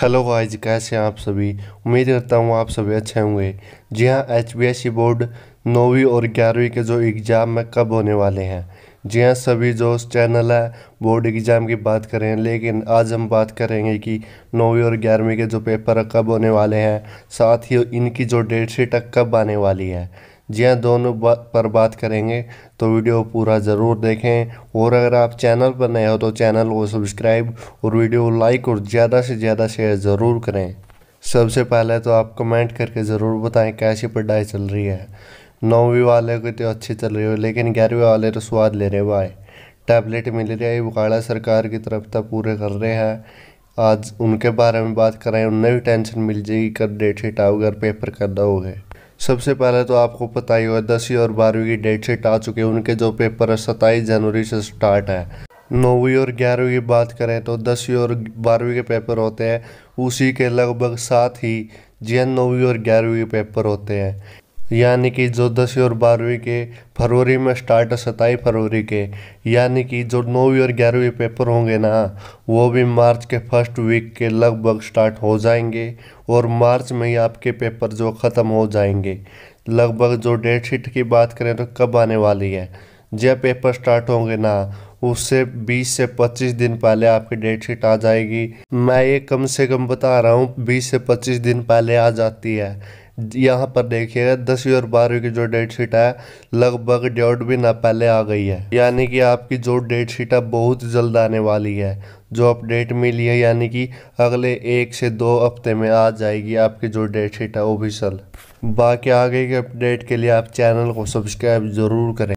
hello wise कैसे हैं आप सभी उम्मीद करता हूँ आप सभी अच्छे होंगे जी हाँ एच एस सी बोर्ड नौवीं और ग्यारहवीं के जो एग्ज़ाम में कब होने वाले हैं जी हाँ सभी जो चैनल है बोर्ड एग्ज़ाम की बात करें लेकिन आज हम बात करेंगे कि नौवीं और ग्यारहवीं के जो पेपर है कब होने वाले हैं साथ ही इनकी जो डेट शीट है कब आने वाली है जी हाँ दोनों पर बात करेंगे तो वीडियो पूरा ज़रूर देखें और अगर आप चैनल पर नए हो तो चैनल को सब्सक्राइब और वीडियो लाइक और ज़्यादा से ज़्यादा शेयर ज़रूर करें सबसे पहले तो आप कमेंट करके ज़रूर बताएं कैसी पढ़ाई चल रही है नौवीं वाले की तो अच्छी चल रही हो लेकिन ग्यारहवीं वाले तो स्वाद ले रहे भाई टैबलेट मिल रही है बकाड़ा सरकार की तरफ तक पूरे कर रहे हैं आज उनके बारे में बात करें उन्हें भी टेंशन मिल जाएगी कर डेट शीट आओगे पेपर कर दोगे सबसे पहले तो आपको पता ही होगा दसवीं और बारहवीं की डेट सेट आ चुकी है उनके जो पेपर है सत्ताईस जनवरी से स्टार्ट है नौवीं और ग्यारहवीं की बात करें तो दसवीं और बारहवीं के पेपर होते हैं उसी के लगभग साथ ही जी एन नौवीं और ग्यारहवीं के पेपर होते हैं यानी कि जो दसवीं और बारहवीं के फरवरी में स्टार्ट है सताईस फरवरी के यानी कि जो नौवीं और ग्यारहवीं पेपर होंगे ना वो भी मार्च के फर्स्ट वीक के लगभग स्टार्ट हो जाएंगे और मार्च में ही आपके पेपर जो ख़त्म हो जाएंगे लगभग जो डेट शीट की बात करें तो कब आने वाली है जब पेपर स्टार्ट होंगे ना उससे 20 से 25 दिन पहले आपकी डेट शीट आ जाएगी मैं ये कम से कम बता रहा हूँ 20 से 25 दिन पहले आ जाती है यहाँ पर देखिएगा दसवीं और बारहवीं की जो डेट शीट है लगभग डेढ़ भी ना पहले आ गई है यानी कि आपकी जो डेट शीट है बहुत जल्द आने वाली है जो अपडेट मिली है यानी कि अगले एक से दो हफ्ते में आ जाएगी आपकी जो डेट शीट है ऑफिसल बाकी आगे के अपडेट के लिए आप चैनल को सब्सक्राइब ज़रूर करें